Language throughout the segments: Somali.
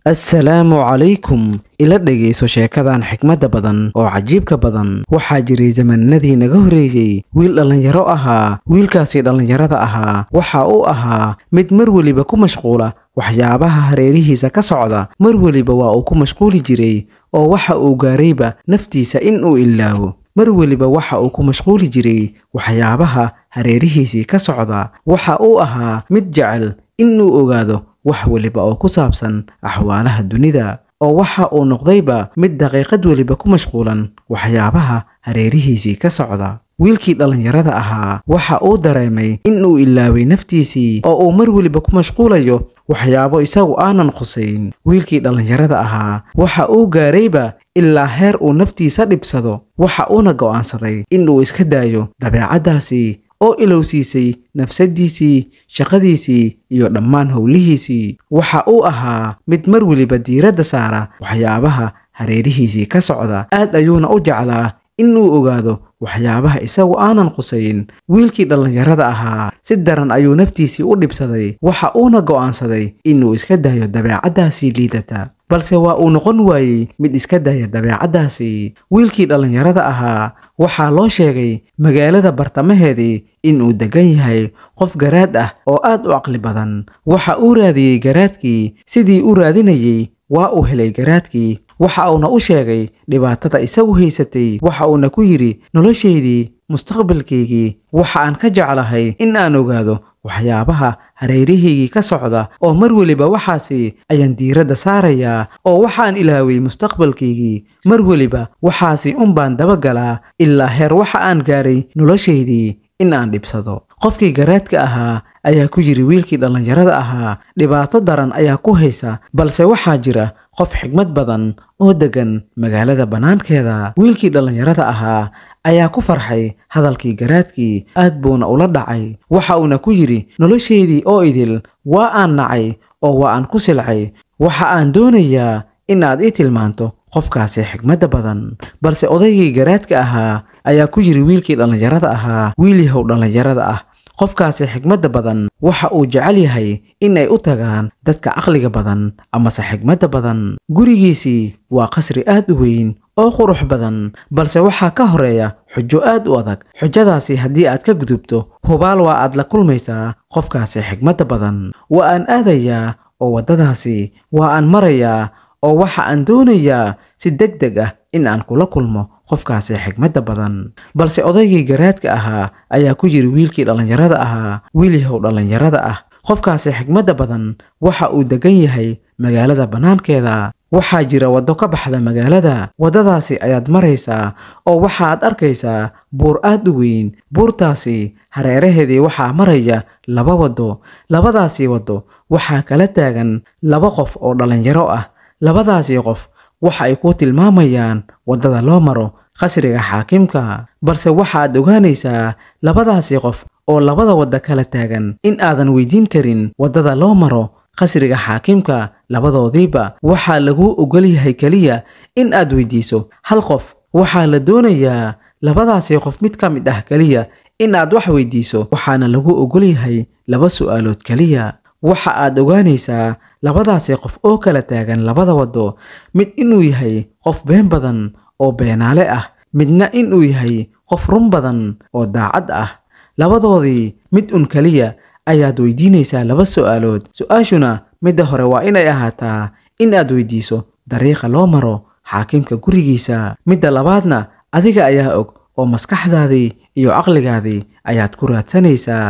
assalaamu calaykum ila dhegayso sheekadan xikmadda badan oo cajiibka badan waxaa jiray zamanadii naga horreeyey wiil dhallinyaro ahaa wiilkaasi dhallinyarada ahaa waxa uu ahaa mid mar weliba ku mashquula waxyaabaha hareerihiisa ka socda mar weliba waa uu ku mashquuli jiray oo waxa uu gaarayba naftiisa in uu ilaawo mar weliba waxa uu ku mashquuli jiray waxyaabaha hareerihiisii ka socda waxa uu ahaa mid jecel inuu ogaado wax weliba oo ku saabsan axwaalaha dunida oo waxa uu noqdayba mid daqiiqad weliba ku mashquulan waxyaabaha hareerihiisii ka socda wiilkii dhallinyarada ahaa waxa uu dareemay in uu ilaaway naftiisii oo uu mar weliba ku mashquulayo waxyaabo isagu aanan qusayn wiilkii dhallinyarada ahaa waxa uu gaarayba ilaa heer uu naftiisa dhibsado waxa uuna go'aansaday in uu iska daayo dabeecaddaasi oo ilowsiisay nafsaddiisii shaqadiisii iyo dhammaan howlihiisii waxa uu ahaa mid mar weliba diiradda saara waxyaabaha hareerihiisii ka socda aad ayuuna u jeclaa inuu ogaado waxyaabaha isagu aanan qusayn wiilkii dhallinyarada ahaa si daran ayuu naftiisii u dhibsaday waxa uuna go'aansaday inuu iska dayo dabeecaddaasii liidata balse waa uu noqon waayey mid iska daaya dabeecaddaasi wiilkii dhallinyarada ahaa waxaa loo sheegay magaalada bartamaheedii in uu deggan yahay qof garaad ah oo aad u caqli badan waxa uu raadiyey garaadkii sidii u raadinayey waa uu helay garaadkii waxa uuna u sheegay dhibaatada isagu haysatay waxa uuna ku yidhi noloshaydii mustaqbalkaygii waxa aan ka jeclahay in aan ogaado waxyaabaha hareerihaygii ka socda oo mar weliba waxaasi ayaan diiradda saarayaa oo waxaan ilaaway mustaqbalkaygii mar weliba waxaasi unbaan dabagalaa ilaa heer waxa aan gaaray noloshaydii in aan dhibsado qofkii garaadka ahaa ayaa ku yiri wiilkii dhallinyarada ahaa dhibaato daran ayaa ku haysa balse waxaa jira qof xigmad badan oo deggan magaalada bannaankeeda wiilkii dhallinyarada ahaa ayaa ku farxay hadalkii garaadkii aad buuna ula dhacay waxa uuna ku yidhi noloshaydii oo idil waa aan nacay oo waa aan ku silcay waxa aan doonayaa in aad ii tilmaanto qofkaasi xigmadda badan balse odaygii garaadka ahaa ayaa ku yidhi wiilkii dhallinyarada ahaa wiilyahow dhallinyarada ah qofkaasi xigmadda badan waxa uu jecel yahay in ay u tagaan dadka caqliga badan amase xigmadda badan gurigiisii waa qasri aad u weyn oo qurux badan balse waxaa ka horeeya xujo aad u adag xujadaasi haddii aad ka gudubto hubaal waa aad la kulmaysaa qofkaasi xigmadda badan waa aan aadayaa oo waddadaasi waa aan marayaa oo waxa aan doonayaa si deg deg ah in aan kula kulmo qofkaasi xigmadda badan balse odaygii garaadka ahaa ayaa ku yiri wiilkii dhallinyarada ahaa wiilihow dhallinyarada ah qofkaasi xigmadda badan waxa uu deggan yahay magaalada bannaankeeda waxaa jira waddo ka baxda magaalada waddadaasi ayaad maraysaa oo waxaad arkaysaa buur aad u weyn buurtaasi hareeraheedii waxaa maraya laba waddo labadaasii waddo waxaa kala taagan laba qof oo dhallinyaro ah labadaasii qof waxa ay ku tilmaamayaan waddada loo maro qasriga xaakimka balse waxaad ogaanaysaa labadaasi qof oo labada wadda kala taagan in aadan weydiin karin waddada loo maro qasriga xaakimka labadoodiiba waxaa lagu ogol yahay keliya in aad weydiiso hal qof waxaa la doonayaa labadaasi qof mid ka mid ah keliya in aad wax weydiiso waxaana lagu ogol yahay laba su'aalood keliya waxa aad ogaanaysaa labadaasi qof oo kala taagan labada waddo mid inuu yahay qof been badan oo beenaale ah midna inuu yahay qof run badan oo daacad ah labadoodii mid un keliya ayaad weydiinaysaa laba su'aalood su-aashuna midda hore waa inay ahaataa in aad weydiiso dariiqa loo maro xaakimka gurigiisa midda labaadna adiga ayaa og oo maskaxdaadii iyo caqligaadii ayaad ku raadsanaysaa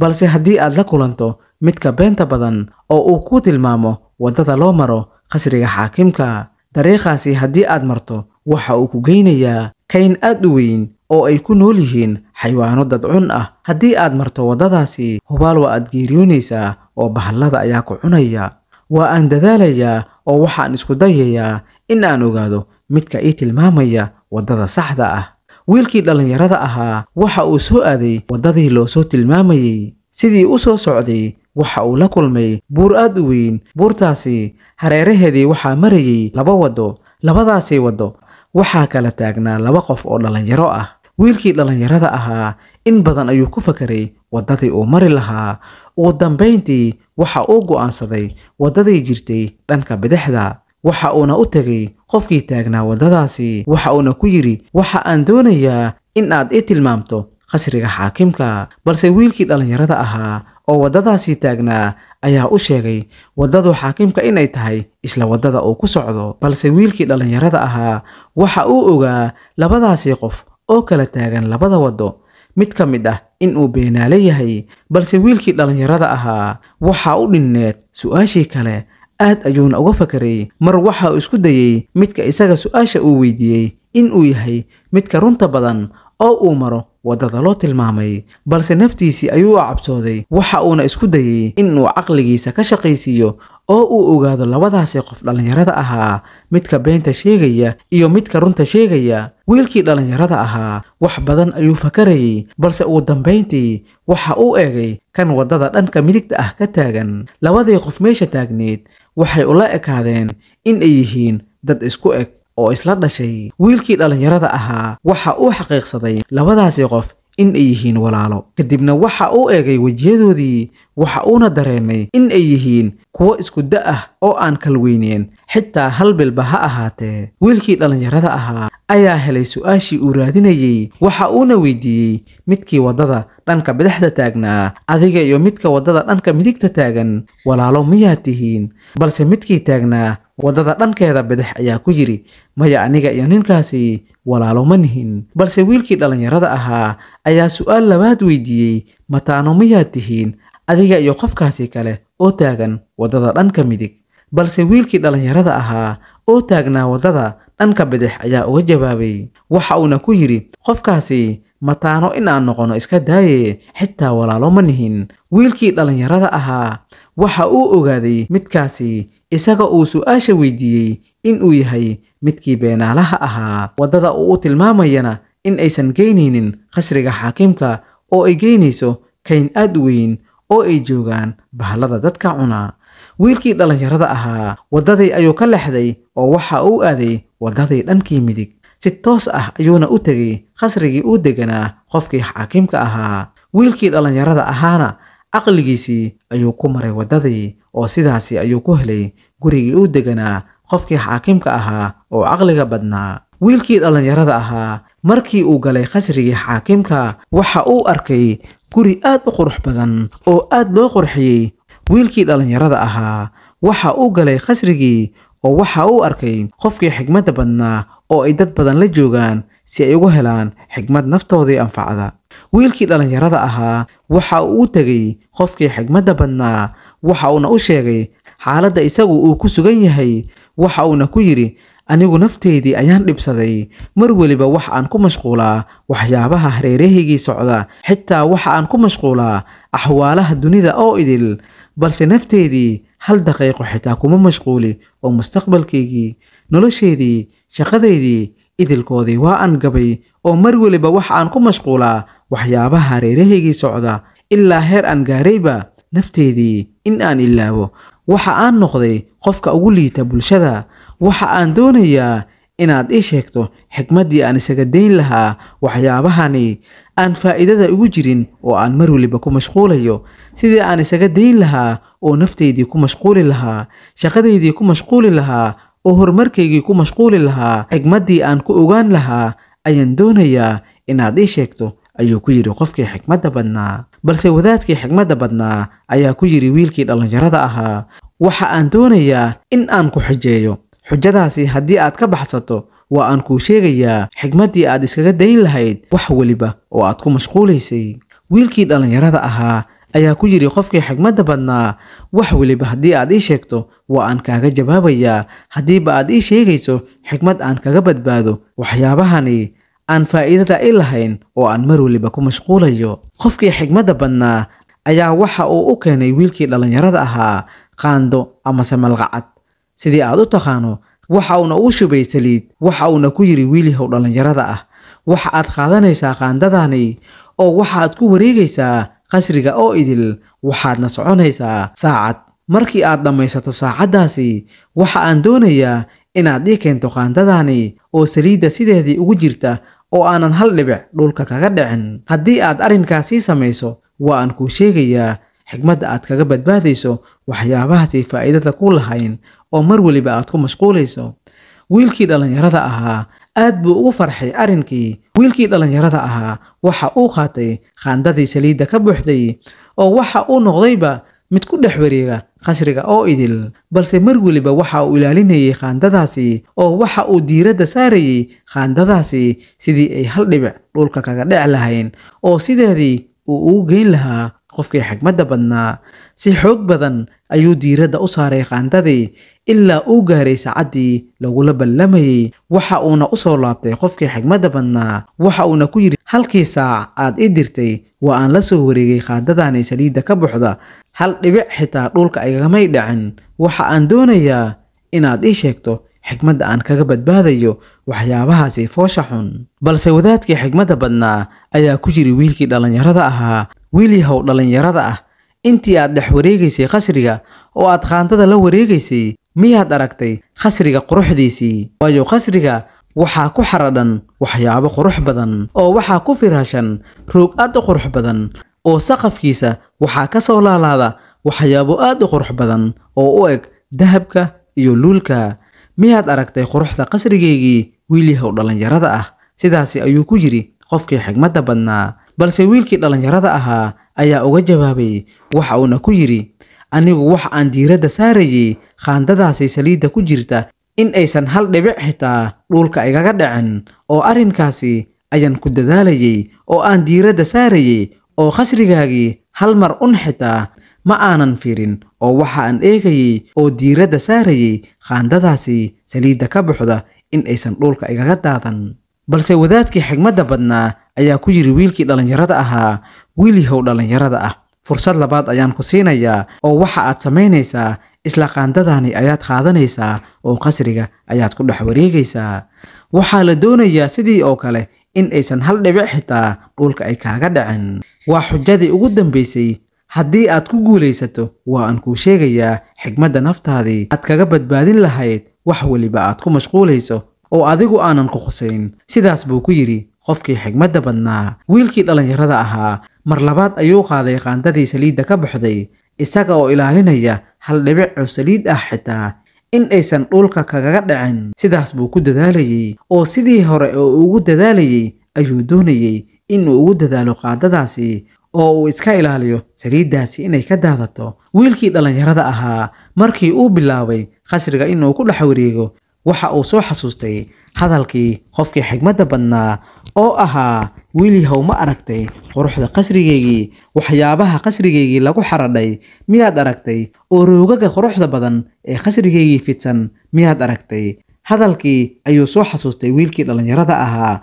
balse haddii aad la kulanto midka beenta badan oo uu ku tilmaamo waddada loo maro khasriga xaakimka dariiqaasi haddii aad marto waxa uu ku geynayaa kayn aad u weyn oo ay ku nool yihiin xayawaano dadcun ah haddii aad marto waddadaasi hubaal waa aad geeriyoonaysaa oo bahallada ayaa ku cunaya waa aan dadaalayaa oo waxaan isku dayayaa in aan ogaado midka ii tilmaamaya waddada saxda ah wiilkii dhallinyarada ahaa waxa uu soo aaday waddadii loosoo soo tilmaamayey sidii u soo socday waxa uu la kulmay buur aad u weyn buurtaasi hareeraheedii waxaa marayey laba waddo labadaasii waddo waxaa kala taagnaa laba qof oo dhallinyaro ah wiilkii dhallinyarada ahaa in badan ayuu ku fakaray waddadii uu mari lahaa ugu dambayntii waxa uu go'aansaday waddadii jirtay dhanka bidixda waxa uuna u tegay qofkii taagnaa waddadaasi waxa uuna ku yidhi waxa aan doonayaa in aad i tilmaamto khasriga xaakimka balse wiilkii dhallinyarada ahaa oo waddadaasii taagnaa ayaa u sheegay waddadu xaakimka inay tahay isla waddada uu ku socdo balse wiilkii dhallinyarada ahaa waxa uu ogaa labadaasii qof oo kala taagan labada waddo mid ka mid ah in uu beenaale yahay balse wiilkii dhallinyarada ahaa waxaa u dhinneed su'aashii kale aad ayuuna uga fakaray mar waxa uu isku dayey midka isaga su'aasha uu weydiiyey in uu yahay midka runta badan oo uu maro wadada loo tilmaamay balse naftiisii ayuu u cabsooday waxa uuna isku dayey inuu caqligiisa ka shaqaysiiyo oo uu ogaado labadaasi qof dhallinyarada ahaa midka beenta sheegaya iyo midka runta sheegaya wiilkii dhallinyarada ahaa wax badan ayuu fakarayey balse ugu dambayntii waxa uu eegay kan waddada dhanka midigta ah ka taagan labadii qof meesha taagneed waxay ula ekaadeen in ay yihiin dad isku eg oo isla dhashay wiilkii dhallinyarada ahaa waxa uu xaqiiqsaday labadaasi qof in ay yihiin walaalo kadibna waxa uu eegay wejiyadoodii waxa uuna dareemay in ay yihiin kuwo isku da ah oo aan kalweyneen xitaa hal bilba ha ahaatee wiilkii dhallinyarada ahaa ayaa helay su-aashii uu raadinayey waxa uuna weydiiyey midkii waddada dhanka badaxda taagnaa adiga iyo midka waddada dhanka midigta taagan walaalo miyaad tihiin balse midkii taagnaa waddada dhankeeda bidix ayaa ku yidhi maya aniga iyo ninkaasi walaalo ma nihin balse wiilkii dhallinyarada ahaa ayaa su'aal labaad weydiiyey mataano miyaad tihiin adiga iyo qofkaasi kale oo taagan waddada dhanka midig balse wiilkii dhallinyarada ahaa oo taagnaa waddada dhanka bidix ayaa uga jawaabay waxa uuna ku yidhi qofkaasi mataano in aan noqono iska daaye xitaa walaalo ma nihin wiilkii dhallinyarada ahaa waxa uu ogaaday midkaasi isaga uu su'aasha weydiiyey in uu yahay midkii beenaalaha ahaa waddada uu u tilmaamayana in aysan geynaynin khasriga xaakimka oo ay geynayso kayn aad weyn oo ay joogaan bahallada dadka cuna wiilkii dhallinyarada ahaa waddadii ayuu ka lexday oo waxa uu aaday waddadii dhankii midig si toos ah ayuuna u tegay qasrigii uu deganaa qofkii xaakimka ahaa wiilkii dhallinyarada ahaana caqligiisii ayuu ku maray waddadii oo sidaasi ayuu ku helay gurigii u deganaa qofkii xaakimka ahaa oo caqliga badnaa wiilkii dhallinyarada ahaa markii uu galay qasrigii xaakimka waxa uu arkay guri aad u qurux badan oo aad loo qurxiyey wiilkii dhallinyarada ahaa waxa uu galay qasrigii oo waxa uu arkay qofkii xigmadda badnaa oo ay dad badan la joogaan si ay ugu helaan xigmad naftoodii anfacda wiilkii dhallinyarada ahaa waxa uu u tegay qofkii xigmadda badnaa waxa uuna u sheegay xaaladda isagu uu ku sugan yahay waxa uuna ku yidhi anigu nafteedii ayaan dhibsaday mar weliba wax aan ku mashquulaa waxyaabaha hareerahaygii socda xitaa waxa aan ku mashquulaa axwaalaha dunida oo idil balse nafteedii hal daqiiqo xitaa kuma mashquuli oo mustaqbalkaygii nolosheedii shaqadaydii idilkoodii waa aan gabay oo mar weliba wax aan ku mashquulaa waxyaabaha reerahaygii socda ilaa heer aan gaarayba nafteedii in aan ilaabo waxa aan noqday qofka ugu liita bulshada waxa aan doonayaa inaad ii sheegto xikmaddii aan isaga dayn lahaa waxyaabahani aan faa'iidada ugu jirin oo aan mar weliba ku mashquulayo sidii aan isaga dayn lahaa oo nafteydii ku mashquuli lahaa shaqadaydii ku mashquuli lahaa oo horumarkaygii ku mashquuli lahaa xigmaddii aan ku ogaan lahaa ayaan doonayaa inaad ii sheegto ayuu ku yidhi qofkii xigmadda badnaa balse wadaadkii xigmadda badnaa ayaa ku yidhi wiilkii dhallinyarada ahaa waxa aan doonayaa in aan ku xijeeyo xujadaasi haddii aad ka baxsato waa aan kuu sheegayaa xigmaddii aad iskaga dayn lahayd wax weliba oo aad ku mashquulaysay wiilkii dhallinyarada ahaa ayaa ku yidhi qofkii xigmadda badnaa wax weliba haddii aad ii sheegto waa aan kaaga jawaabayaa haddiiba aad ii sheegayso xigmad aan kaga badbaado waxyaabahani aan faa'iidada i lahayn oo aan mar weliba ku mashquulayo qofkii xigmadda badnaa ayaa waxa uu u keenay wiilkii dhallinyarada ahaa qaando amase malqacad sidii aad u taqaano waxa uuna uu shubay saliid waxa uuna ku yidhi wiilihow dhallinyarada ah waxa aad qaadanaysaa qaandadani oo waxa aad ku wareegaysaa qasriga oo idil waxaadna soconaysaa saacad markii aad dhammaysato saacaddaasi waxa aan doonayaa inaad ii keento qaandadani oo saliidda sideedii ugu jirta oo aanan hal dhibic dhulka kaga dhicin haddii aad arrinkaasii samayso waa aan kuu sheegayaa xigmadda aad kaga badbaadayso waxyaabahaasi faa'iidada ku lahayn oo mar weliba aad ku mashquulayso wiilkii dhallinyarada ahaa aad buu ugu farxay arrinkii wiilkii dhallinyarada ahaa waxa uu qaatay khaandadii saliidda ka buuxday oo waxa uu noqdayba mid ku dhex wareega qasriga oo idil balse mar weliba waxa uu ilaalinayay khaandadaasi oo waxa uu diiradda saarayay khaandadaasi sidii ay hal dhibic dhulka kaga dhec lahayn oo sideedii uu ugu geyn lahaa qofkii xigmadda badnaa si xoog badan ayuu diiradda u saaray qaandadii ilaa uu gaaray saacaddii lagula ballamayey waxa uuna u soo laabtay qofkii xigmadda badnaa waxa uuna ku yidhi halkii saac aad ii dirtay waa aan la soo wareegay qaandadaani saliidda ka buuxda hal dhibic xitaa dhulka igamay dhicin waxa aan doonayaa inaad ii sheegto xigmadda aan kaga badbaadayo waxyaabahaasi foosha xun balse wadaadkii xigmadda badnaa ayaa ku jiri wiilkii dhallinyarada ahaa wiilyahow dhallinyarada ah intii aad dhex wareegaysay khasriga oo aad khaantada la wareegaysay miyaad aragtay qasriga quruxdiisii waayo khasriga waxaa ku xaradhan waxyaabo qurux badan oo waxaa ku firaashan roog aad u qurux badan oo saqafkiisa waxaa ka soo laalaada waxyaabo aad u qurux badan oo u eg dahabka iyo luulka miyaad aragtay quruxda qasrigeygii wiilyahow dhallinyarada ah sidaasi ayuu ku yidhi qofkii xigmadda badnaa balse wiilkii dhallinyarada ahaa ayaa uga jawaabay waxa uuna ku yidhi anigu wax aan diiradda saarayay khaandadaasi saliidda ku jirta in aysan hal dhibic xitaa dhuulka igaga dhicin oo arrinkaasi ayaan ku dadaalayay oo aan diiradda saarayay oo khasrigaagii hal mar un xitaa ma aanan fiirin oo waxa aan eegayay oo diiradda saarayay khaandadaasi saliidda ka buxda in aysan dhuulka igaga daadan balse wadaadkii xigmadda badnaa ayaa ku yidhi wiilkii dhallinyarada ahaa wiilihow dhallinyarada ah fursad labaad ayaan ku siinayaa oo waxa aad samaynaysaa isla qaandadaani ayaad qaadanaysaa oo qasriga ayaad ku dhex wareegaysaa waxaa la doonayaa sidii oo kale in aysan hal dhibic xitaa dhulka ay kaaga dhicin waa xujadii ugu dambaysay haddii aad ku guulaysato waa aan kuu sheegayaa xigmadda naftaadii aad kaga badbaadin lahayd wax weliba aad ku mashquulayso oo adigu aanan ku qusayn sidaas buu ku yidhi qofkii xigmadda badnaa wiilkii dhallinyarada ahaa mar labaad ayuu qaaday qaandadii saliidda ka baxday isaga oo ilaalinaya hal dhibic oo saliid ah xitaa in aysan dhulka kagaga dhicin sidaas buu ku dadaalayey oo sidii hore oo ugu dadaalayey ayuu doonayey inuu ugu dadaalo qaadadaasi oo uu iska ilaaliyo saliiddaasi inay ka daadato wiilkii dhallinyarada ahaa markii uu bilaabay qasriga inuu ku dhex wareego waxa uu soo xasuustay hadalkii qofkii xigmadda badnaa oo ahaa welihow ma aragtay quruxda qasrigeygii waxyaabaha qasrigeygii lagu xaradhay miyaad aragtay oo roogaga quruxda badan ee qasrigeygii fidsan miyaad aragtay hadalkii ayuu soo xasuustay wiilkii dhallinyarada ahaa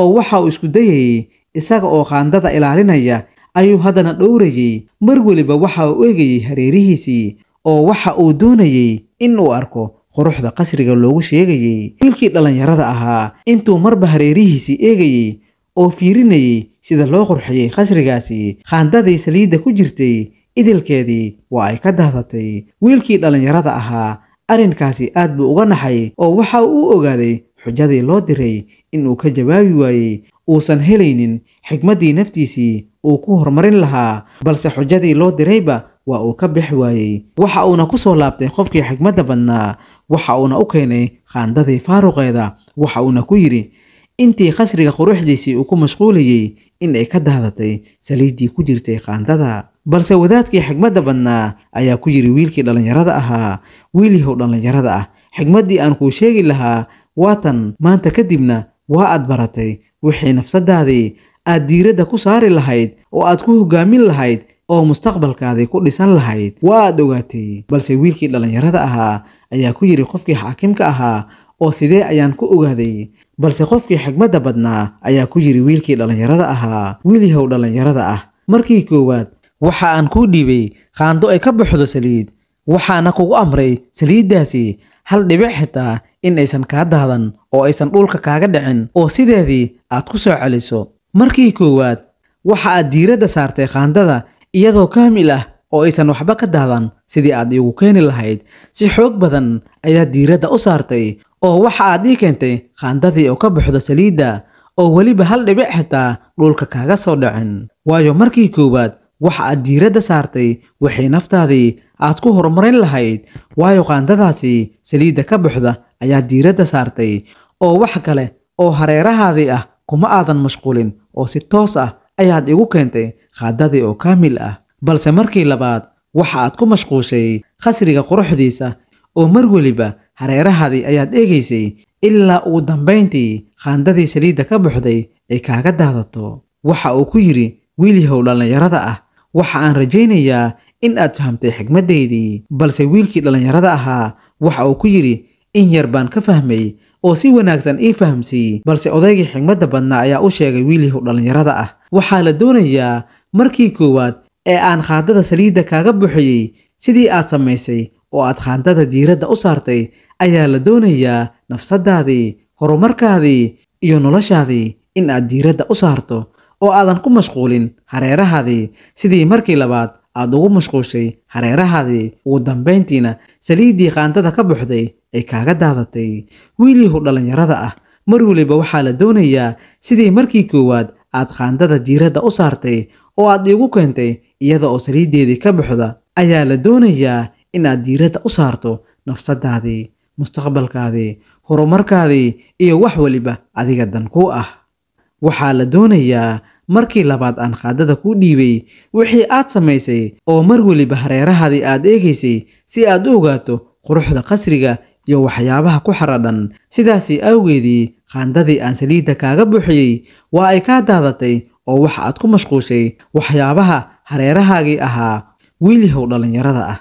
oo waxa uu isku dayayey isaga oo qaandada ilaalinaya ayuu haddana dhowrayey mar weliba waxa uu eegayey hareerihiisii oo waxa uu doonayey in uu arko quruxda qasriga loogu sheegayey wiilkii dhallinyarada ahaa intuu marba hareerihiisii eegayey oo fiirinayey sida loo qurxiyey qasrigaasi khaandadii saliidda ku jirtay idilkeedii waa ay ka daadatay wiilkii dhallinyarada ahaa arrinkaasi aad buu uga naxay oo waxa uu ogaaday xujadii loo diray inuu ka jawaabi waayey uusan helaynin xigmaddii naftiisii uu ku horumarin lahaa balse xujadii loo dirayba waa uu ka bixi waayey waxa uuna ku soo laabtay qofkii xigmadda badnaa waxa uuna u keenay khaandadii faaruqeeda waxa uuna ku yidhi intii khasriga quruxdiisii uu ku mashquulayey in ay ka daadatay saliiddii ku jirtay khaandada balse wadaadkii xigmadda badnaa ayaa ku yidhi wiilkii dhallinyarada ahaa wiilyahow dhallinyarada ah xigmaddii aan kuu sheegi lahaa waatan maanta kadibna waa aad baratay wixii nafsadaadii aad diiradda ku saari lahayd oo aad ku hoggaamin lahayd oo mustaqbalkaadii ku dhisan lahayd waad ogaatay balse wiilkii dhallinyarada ahaa ayaa ku yidhi qofkii xaakimka ahaa oo sidee ayaan ku ogaaday balse qofkii xigmadda badnaa ayaa ku yidhi wiilkii dhallinyarada ahaa wiilyahow dhallinyarada ah markii koowaad waxa aan kuu dhiibay qaando ay ka baxdo saliid waxaana kugu amray saliiddaasi hal dhibic xitaa in aysan kaa daadan oo aysan dhulka kaaga dhicin oo sideedii aad ku soo celiso markii koowaad waxa aad diiradda saartay qaandada iyadoo kaamil ah oo aysan waxba ka daadan sidii aad iigu keeni lahayd si xoog badan ayaa diiradda u saartay oo waxa aad ii keentay qaandadii oo ka buxda saliidda oo weliba hal dhibic xitaa dhulka kaaga soo dhicin waayo markii koowaad waxa aad diiradda saartay waxay naftaadii aad ku horumarin lahayd waayo qaandadaasi saliidda ka buxda ayaa diiradda saartay oo wax kale oo hareerahaadii ah kuma aadan mashquulin oo si toos ah ayaad igu keentay qaadadii oo kaamil ah balse markii labaad waxa aad ku mashquushay khasriga quruxdiisa oo mar weliba hareerahaadii ayaad eegaysay ilaa ugu dambayntii khaandadii saliidda ka buxday ay kaaga daadato waxa uu ku yidhi wiilyahow dhallinyarada ah waxa aan rajaynayaa in aad fahamtay xigmaddaydii balse wiilkii dhallinyarada ahaa waxa uu ku yidhi in yar baan ka fahmay oo si wanaagsan ii fahamsiiyey balse odaygii xigmadda badnaa ayaa u sheegay wiilihu dhallinyarada ah waxaa la doonayaa markii koowaad ee aan khaandada saliidda kaaga buxiyey sidii aad samaysay oo aad khaandada diiradda u saartay ayaa la doonayaa nafsaddaadii horumarkaadii iyo noloshaadii in aad diiradda u saarto oo aadan ku mashquulin hareerahaadii sidii markii labaad aad ugu mashquushay hareerahaadii ugu dambayntiina saliiddii khaandada ka buxday ay kaaga daadatay wiiliihu dhallinyarada ah mar weliba waxaa la doonayaa sidii markii koowaad aad qaandada diiradda u saartay oo aad iigu keentay iyada oo saliiddeedii ka baxda ayaa la doonayaa inaad diiradda u saarto nafsadaadii mustaqbalkaadii horumarkaadii iyo wax weliba adiga dan kuu ah waxaa la doonayaa markii labaad aan qaadada kuu dhiibay wixii aad samaysay oo mar weliba hareerahaadii aad eegaysay si aad u ogaato quruxda qasriga iyo waxyaabaha ku xaradhan sidaasi awgeedii qaandadii aan saliidda kaaga buuxiyey waa ay kaa daadatay oo wax aad ku mashquushay waxyaabaha hareerahaagii ahaa wiilyahow dhallinyarada ah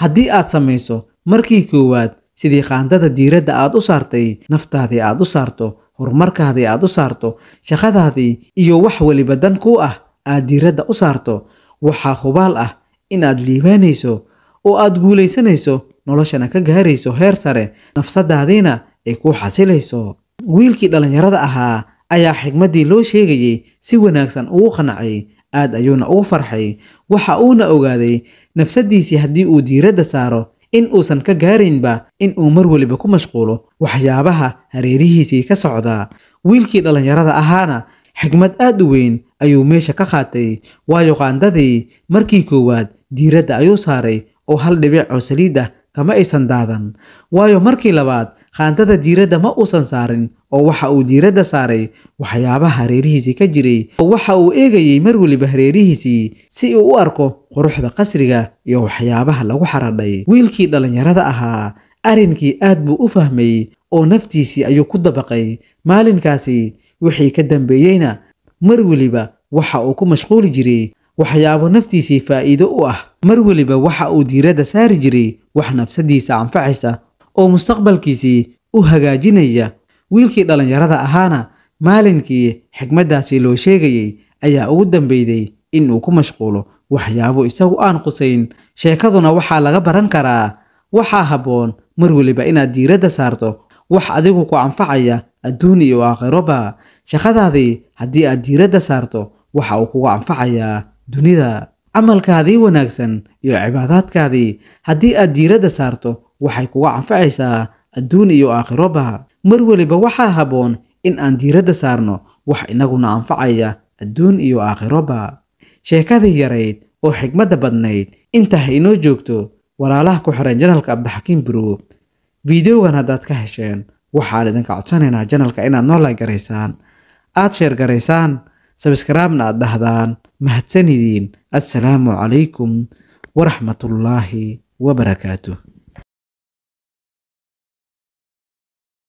haddii aad samayso markii koowaad sidii qaandada diiradda aad u saartay naftaadii aad u saarto horumarkaadii aad u saarto shaqadaadii iyo wax weliba dan kuu ah aad diiradda u saarto waxaa hubaal ah inaad liibaanayso oo aad guulaysanayso noloshana ka gaarayso heer sare nafsadaadiina ay kuu xasilayso wiilkii dhallinyarada ahaa ayaa xigmaddii loo sheegayey si wanaagsan ugu qanacay aad ayuuna ugu farxay waxa uuna ogaaday nafsaddiisii haddii uu diiradda saaro in uusan ka gaaraynba in uu mar weliba ku mashquulo waxyaabaha hareerihiisii ka socda wiilkii dhallinyarada ahaana xigmad aad u weyn ayuu meesha ka qaatay waayo qaandadii markii koowaad diiradda ayuu saaray oo hal dhibic oo saliid ah kama aysan daadan waayo markii labaad qaandada diiradda ma uusan saarin oo waxa uu diiradda saaray waxyaabaha hareerihiisii ka jiray oo waxa uu eegayey mar weliba hareerihiisii si uu u arko quruxda qasriga iyo waxyaabaha lagu xaradhay wiilkii dhallinyarada ahaa arrinkii aad buu u fahmay oo naftiisii ayuu ku dabaqay maalinkaasi wixii ka dambeeyeyna mar weliba waxa uu ku mashquuli jiray waxyaabo naftiisii faa'iido u ah mar weliba waxa uu diiradda saari jiray wax nafsadiisa anfacaysa oo mustaqbalkiisii u hagaajinaya wiilkii dhallinyarada ahaana maalinkii xigmaddaasi loo sheegayey ayaa ugu dambeyday in uu ku mashquulo waxyaabo isagu aan qusayn sheekaduna waxaa laga baran karaa waxaa habboon mar weliba inaad diiradda saarto wax adigu ku anfacaya adduun iyo aakhiroba shaqadaadii haddii aad diiradda saarto waxa uu kugu anfacayaa dunida camalkaadii wanaagsan iyo cibaadaadkaadii haddii aad diiradda saarto waxay kuga canfacaysaa adduun iyo aakhiroba mar weliba waxaa habboon in aan diiradda saarno wax inaguna anfacaya adduun iyo aakhiroba sheekadii yarayd oo xigmadda badnayd intaa ha inoo joogto walaalaha ku xiran janalka abdixakiim buruub fideogan haddaad ka hesheen waxaan idinka codsanaynaa janalka inaad noo laagaraysaan aad sheer garaysaan sabskraibna aad dhahdaan mahadsan idiin assalaamu calaykum waraxmatullaahi wabarakaatuh